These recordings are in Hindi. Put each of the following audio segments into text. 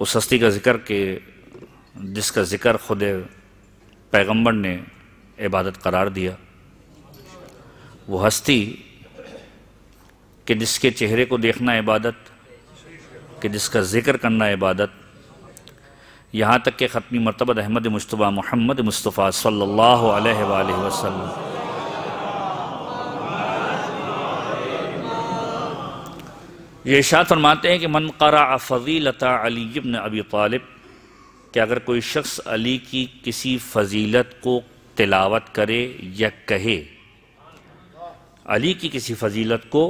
उस हस्ती का ज़िक्र के जिसका ज़िक्र खुद पैगंबर ने इबादत करार दिया वो हस्ती कि जिसके चेहरे को देखना इबादत कि जिसका ज़िक्र करना इबादत यहाँ तक कि ख़त्मी मरतबा अहमद मुशतबा मोहम्मद मुस्तफ़ा सल्लल्लाहु अलैहि वसल्लम ये इशात फरमाते हैं कि मन करा फ़जीलता अली इब्न अबी तालिब कि अगर कोई शख्स अली की किसी फजीलत को तिलावत करे या कहे अली की किसी फजीलत को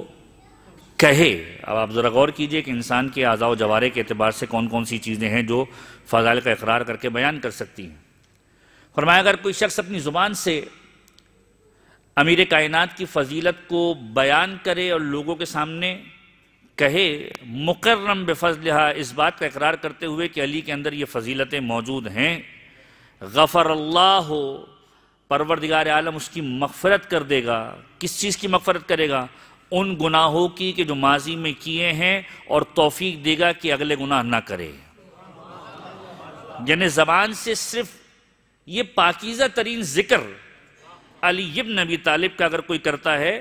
कहे अब आप ज़रा गौर कीजिए कि इंसान के आज़ा जवारे के अतबार से कौन कौन सी चीज़ें हैं जो फ़जाइल का इकरार करके बयान कर सकती हैं फरमाया अगर कोई शख्स अपनी ज़ुबान से अमीर कायनात की फजीलत को बयान करे और लोगों के सामने कहे मुकर्रम बेफजलहा इस बात का इकरार करते हुए कि अली के अंदर ये फजीलतें मौजूद हैं गफ़र अल्लाह हो परवरदिगार आलम उसकी मफफरत कर देगा किस चीज़ की मफफरत करेगा उन गुनाहों की कि जो माजी में किए हैं और तोफ़ी देगा कि अगले गुनाह ना करे यानी ज़बान से सिर्फ ये पाकिज़ा तरीन ज़िक्र अली इब्न नबी तालिब का अगर कोई करता है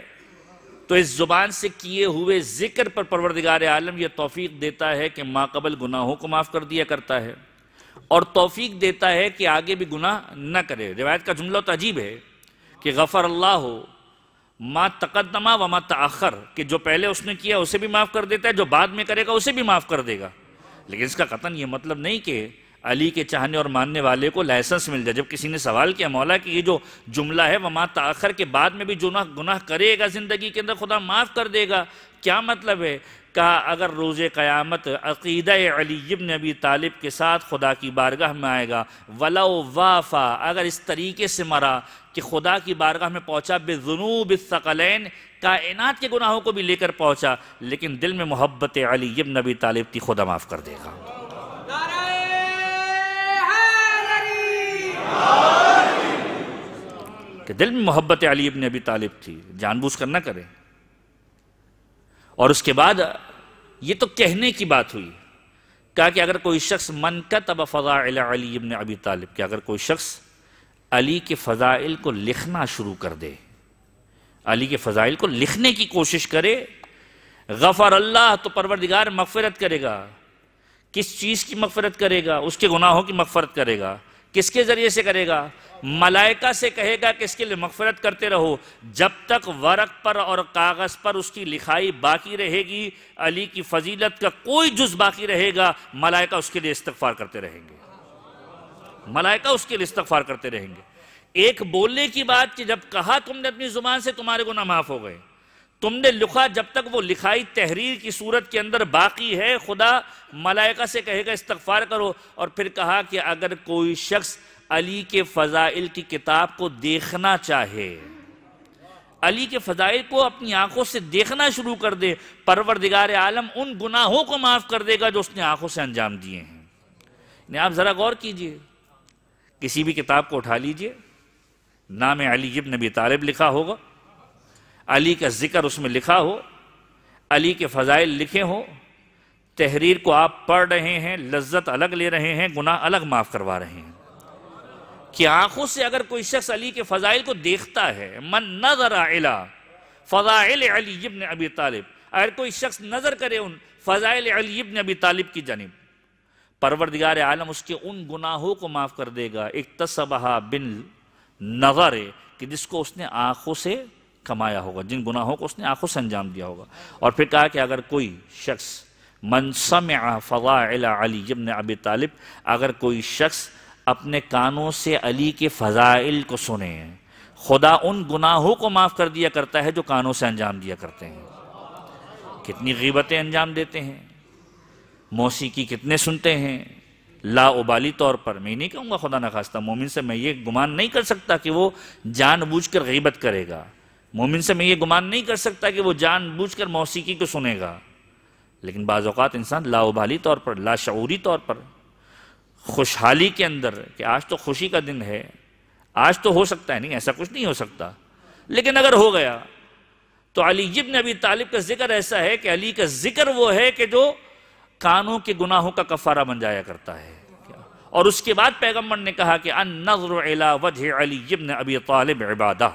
तो इस जुबान से किए हुए जिक्र पर परवरदिगार आलम यह तोफ़ीक देता है कि माकबल गुनाहों को माफ़ कर दिया करता है और तोफ़ीक देता है कि आगे भी गुनाह न करे रिवायत का जुमला तो अजीब है कि गफ़र अल्लाह हो माँ तकदमा व माँ तखर कि जो पहले उसने किया उसे भी माफ़ कर देता है जो बाद में करेगा उसे भी माफ़ कर देगा लेकिन इसका कतन ये मतलब नहीं कि अली के चाहने और मानने वाले को लाइसेंस मिल जाए जब किसी ने सवाल किया मौला कि ये जो जुमला है वमा ताखर के बाद में भी जुना गुनाह करेगा ज़िंदगी के अंदर खुदा माफ़ कर देगा क्या मतलब है कहा अगर रोज़ क़यामत अकीदा अली इब्न अबी तालिब के साथ खुदा की बारगाह में आएगा वला वाफ़ा अगर इस तरीके से मरा कि खुदा की बारगाह में पहुँचा बेजुनूब सकलैन कायनात के गुनाहों को भी लेकर पहुँचा लेकिन दिल में मोहब्बत अली इब्न अबी तालिब की खुदा माफ़ कर देगा के दिल में मोहब्बत अली इबन अभी तालिब थी जानबूझ कर ना करें और उसके बाद ये तो कहने की बात हुई कहा कि अगर कोई शख्स मन का तब फ़ज़ाइल अली इबन अभी तालिब के अगर कोई शख्स अली के फ़ज़ाइल को लिखना शुरू कर दे अली के फ़ज़ाइल को लिखने की कोशिश करे गफ़र अल्लाह तो परवरदिगार मगफ़रत करेगा किस चीज़ की मगफ़रत करेगा उसके गुनाहों की मगफ़रत करेगा किसके ज़रिए से करेगा मलाइका से कहेगा कि इसके लिए मफफरत करते रहो जब तक वर्क पर और कागज़ पर उसकी लिखाई बाकी रहेगी अली की फजीलत का कोई जुज बाकी रहेगा मलाइका उसके लिए इस्तफार करते रहेंगे मलाइका उसके लिए इस्तफार करते रहेंगे एक बोलने की बात कि जब कहा तुमने अपनी ज़ुबान से तुम्हारे गुना माफ़ हो गए तुमने लिखा जब तक वो लिखाई तहरीर की सूरत के अंदर बाकी है खुदा मलाइका से कहेगा इस्तफार करो और फिर कहा कि अगर कोई शख्स अली के फ़ज़ाइल की किताब को देखना चाहे अली के फ़ज़ाइल को अपनी आंखों से देखना शुरू कर दे परवरदिगार आलम उन गुनाहों को माफ़ कर देगा जो उसने आंखों से अंजाम दिए हैं आप ज़रा गौर कीजिए किसी भी किताब को उठा लीजिए नाम अली इब्न नबी तालिब लिखा होगा अली का ज़िक्र उसमें लिखा हो अली के फ़ज़ाइल लिखे हो तहरीर को आप पढ़ रहे हैं लज्जत अलग ले रहे हैं गुनाह अलग माफ़ करवा रहे हैं कि आंखों से अगर कोई शख्स अली के फ़जाइल को देखता है मन नजर आला फ़जाइल अली इब्न अबी तालिब अगर कोई शख्स नज़र करे उन फ़जाइल अली इब्न अबी तालिब की जानब परवरदिगार आलम उसके उन गुनाहों को माफ़ कर देगा एक तसबहा बिन नगर कि जिसको उसने आंखों से कमाया होगा जिन गुनाहों को उसने आंखों से अंजाम दिया होगा और फिर कहा कि अगर कोई शख्स मनसम फ़वाला अली इब्न अबी तालिब अगर कोई शख्स अपने कानों से अली के फ़ज़ाइल को सुने खुदा उन गुनाहों को माफ़ कर दिया करता है जो कानों से अंजाम दिया करते हैं कितनी गीबतें अंजाम देते हैं मौसीकी कितने सुनते हैं उबाली तौर पर मैं नहीं कहूँगा खुदा ना खास्ता मोमिन से मैं ये गुमान नहीं कर सकता कि वो जानबूझकर गीबत करेगा मोमिन से मैं ये गुमान नहीं कर सकता कि वो जानबूझकर मौसीकी को सुनेगा लेकिन बाज़ात इंसान लाउबाली तौर पर लाशूरी तौर पर खुशहाली के अंदर कि आज तो खुशी का दिन है आज तो हो सकता है नहीं ऐसा कुछ नहीं हो सकता लेकिन अगर हो गया तो अली इब्न अभी तालिब का जिक्र ऐसा है कि अली का जिक्र वो है कि जो कानों के गुनाहों का कफारा बन जाया करता है और उसके बाद पैगम्बर ने कहा कि अन अला वजह अली इब्न अबी तालिब इबादा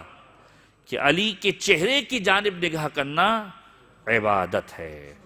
कि अली के चेहरे की जानब निगाह करना इबादत है